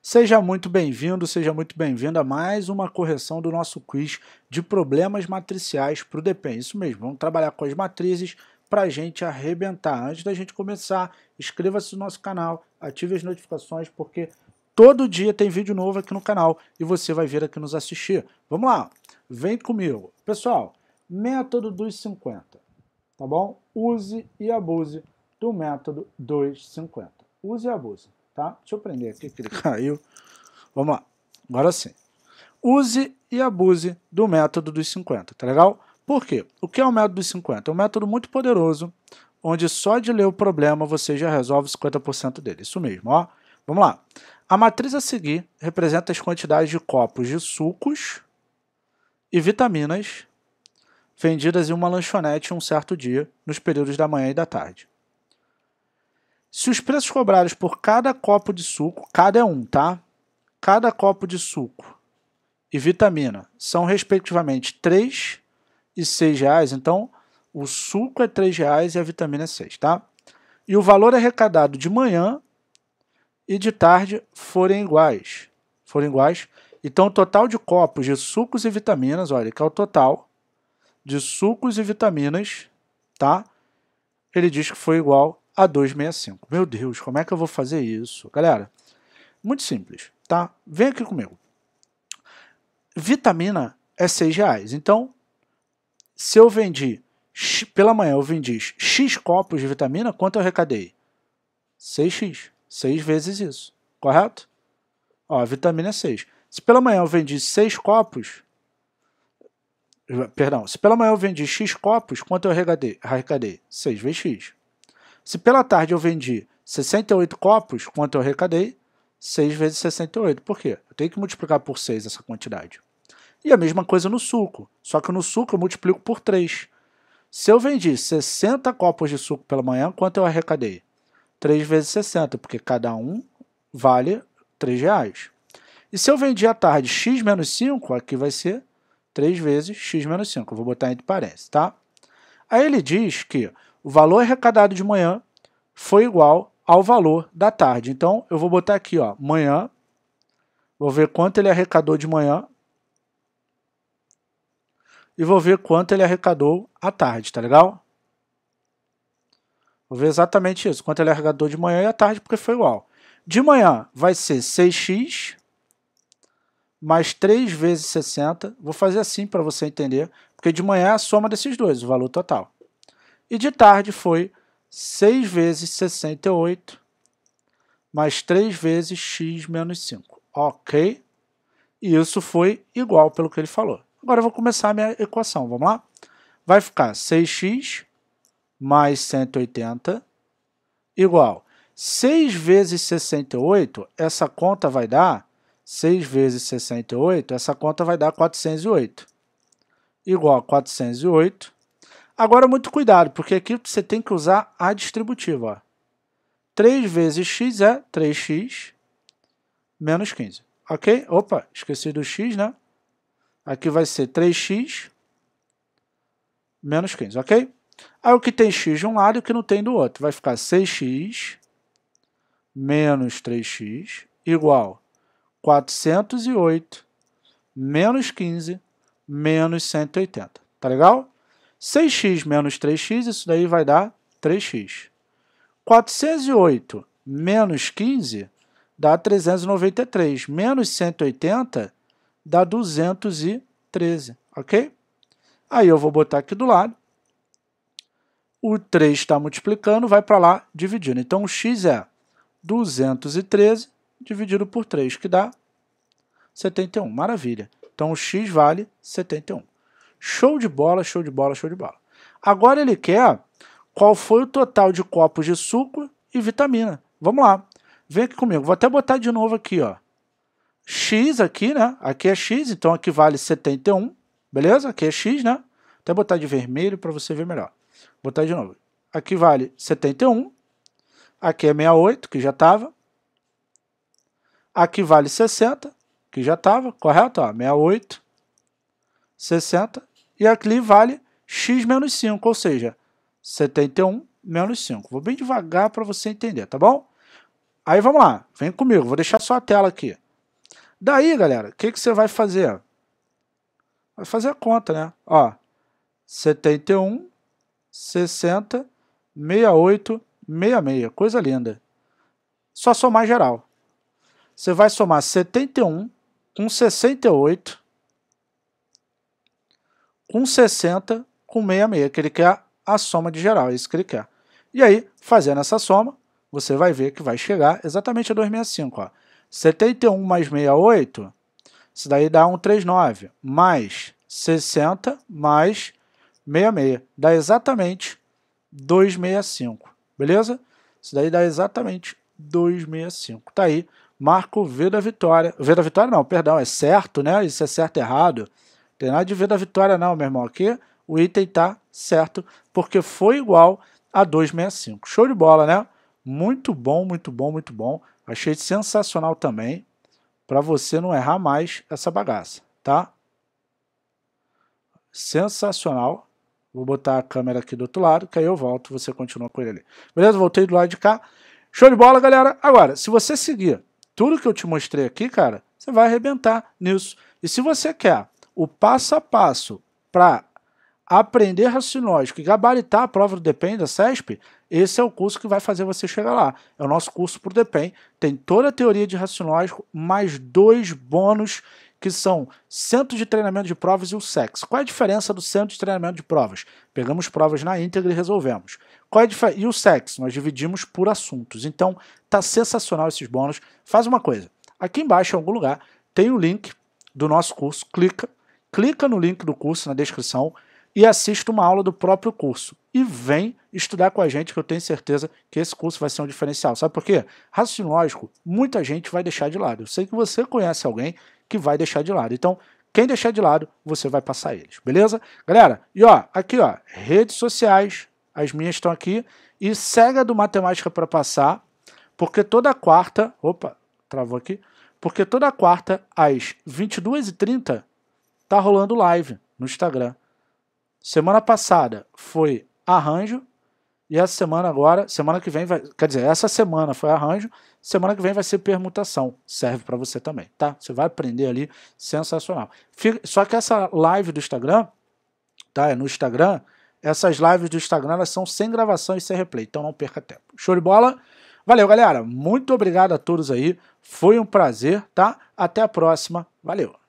Seja muito bem-vindo, seja muito bem-vinda a mais uma correção do nosso quiz de problemas matriciais para o DPEM. Isso mesmo, vamos trabalhar com as matrizes para a gente arrebentar. Antes da gente começar, inscreva-se no nosso canal, ative as notificações, porque todo dia tem vídeo novo aqui no canal e você vai vir aqui nos assistir. Vamos lá, vem comigo. Pessoal, método dos 50, tá bom? Use e abuse do método dos 50. Use e abuse tá? Deixa eu prender aqui que ele caiu. Vamos lá. Agora sim. Use e abuse do método dos 50, tá legal? Por quê? O que é o método dos 50? É um método muito poderoso, onde só de ler o problema você já resolve 50% dele. Isso mesmo, ó. Vamos lá. A matriz a seguir representa as quantidades de copos de sucos e vitaminas vendidas em uma lanchonete um certo dia, nos períodos da manhã e da tarde. Se os preços cobrados por cada copo de suco, cada é um, tá? Cada copo de suco e vitamina são respectivamente 3 e 6 reais, então o suco é 3 reais e a vitamina é 6, tá? E o valor arrecadado de manhã e de tarde forem iguais. Forem iguais. Então, o total de copos de sucos e vitaminas, olha, que é o total de sucos e vitaminas, tá? Ele diz que foi igual a 265. Meu Deus, como é que eu vou fazer isso? Galera, muito simples, tá? Vem aqui comigo. Vitamina é 6 reais. Então, se eu vendi, pela manhã eu vendi X copos de vitamina, quanto eu arrecadei? 6x. 6 vezes isso, correto? Ó, a vitamina é 6. Se pela manhã eu vendi 6 copos, perdão, se pela manhã eu vendi X copos, quanto eu arrecadei? Arrecadei 6 vezes X. Se pela tarde eu vendi 68 copos, quanto eu arrecadei? 6 vezes 68. Por quê? Eu tenho que multiplicar por 6 essa quantidade. E a mesma coisa no suco, só que no suco eu multiplico por 3. Se eu vendi 60 copos de suco pela manhã, quanto eu arrecadei? 3 vezes 60, porque cada um vale 3 reais. E se eu vendi à tarde x menos 5, aqui vai ser 3 vezes x menos 5. Eu vou botar entre parênteses, tá? Aí ele diz que o valor arrecadado de manhã foi igual ao valor da tarde. Então, eu vou botar aqui, ó, manhã, vou ver quanto ele arrecadou de manhã e vou ver quanto ele arrecadou à tarde, tá legal? Vou ver exatamente isso, quanto ele arrecadou de manhã e à tarde, porque foi igual. De manhã vai ser 6x mais 3 vezes 60. Vou fazer assim para você entender, porque de manhã é a soma desses dois, o valor total. E de tarde foi 6 vezes 68 mais 3 vezes x menos 5. Ok? E isso foi igual pelo que ele falou. Agora eu vou começar a minha equação, vamos lá? Vai ficar 6x mais 180 igual 6 vezes 68, essa conta vai dar, 6 vezes 68, essa conta vai dar 408, igual a 408 Agora, muito cuidado, porque aqui você tem que usar a distributiva. Ó. 3 vezes x é 3x menos 15. Ok? Opa, esqueci do x, né? Aqui vai ser 3x menos 15, ok? Aí o que tem x de um lado e o que não tem do outro. Vai ficar 6x menos 3x igual 408 menos 15 menos 180. Tá legal? 6x menos 3x, isso daí vai dar 3x. 408 menos 15 dá 393. Menos 180 dá 213, ok? Aí eu vou botar aqui do lado. O 3 está multiplicando, vai para lá dividindo. Então, o x é 213 dividido por 3, que dá 71. Maravilha. Então, o x vale 71. Show de bola, show de bola, show de bola. Agora ele quer qual foi o total de copos de suco e vitamina. Vamos lá. Vem aqui comigo. Vou até botar de novo aqui, ó. X aqui, né? Aqui é X, então aqui vale 71. Beleza? Aqui é X, né? Até botar de vermelho para você ver melhor. botar de novo. Aqui vale 71. Aqui é 68, que já estava. Aqui vale 60, que já estava, correto? Ó, 68. 60, e aqui vale x menos 5, ou seja, 71 menos 5. Vou bem devagar para você entender, tá bom? Aí vamos lá, vem comigo, vou deixar só a tela aqui. Daí, galera, o que, que você vai fazer? Vai fazer a conta, né? Ó, 71, 60, 68, 66, coisa linda. Só somar geral. Você vai somar 71 com 68 com 60 com 66, que ele quer a soma de geral, é isso que ele quer. E aí, fazendo essa soma, você vai ver que vai chegar exatamente a 265. Ó. 71 mais 68, isso daí dá 139, mais 60 mais 66, dá exatamente 265, beleza? Isso daí dá exatamente 265, tá aí, marco V da vitória, V da vitória não, perdão, é certo, né, isso é certo errado, tem nada de ver da vitória não, meu irmão. Aqui o item tá certo, porque foi igual a 265. Show de bola, né? Muito bom, muito bom, muito bom. Achei sensacional também, para você não errar mais essa bagaça, tá? Sensacional. Vou botar a câmera aqui do outro lado, que aí eu volto, você continua com ele ali. Beleza? Voltei do lado de cá. Show de bola, galera. Agora, se você seguir tudo que eu te mostrei aqui, cara, você vai arrebentar nisso. E se você quer o passo a passo para aprender raciocínio lógico e gabaritar a prova do DEPEN da CESP, esse é o curso que vai fazer você chegar lá. É o nosso curso para o DEPEN, tem toda a teoria de raciocínio lógico, mais dois bônus que são centro de treinamento de provas e o SEX. Qual é a diferença do centro de treinamento de provas? Pegamos provas na íntegra e resolvemos. Qual é e o SEX? Nós dividimos por assuntos. Então, tá sensacional esses bônus. Faz uma coisa. Aqui embaixo, em algum lugar, tem o link do nosso curso. Clica, clica no link do curso na descrição e assista uma aula do próprio curso. E vem estudar com a gente, que eu tenho certeza que esse curso vai ser um diferencial. Sabe por quê? Raciocínio lógico, muita gente vai deixar de lado. Eu sei que você conhece alguém que vai deixar de lado. Então, quem deixar de lado, você vai passar eles, beleza? Galera, e ó, aqui ó, redes sociais, as minhas estão aqui. E segue a do Matemática para Passar, porque toda quarta. Opa, travou aqui. Porque toda quarta, às 22h30, tá rolando live no Instagram. Semana passada foi arranjo e essa semana agora, semana que vem vai, quer dizer, essa semana foi arranjo, semana que vem vai ser permutação. Serve para você também, tá? Você vai aprender ali, sensacional. Fica, só que essa live do Instagram, tá? É no Instagram. Essas lives do Instagram elas são sem gravação e sem replay, então não perca tempo. Show de bola? Valeu, galera. Muito obrigado a todos aí. Foi um prazer, tá? Até a próxima. Valeu.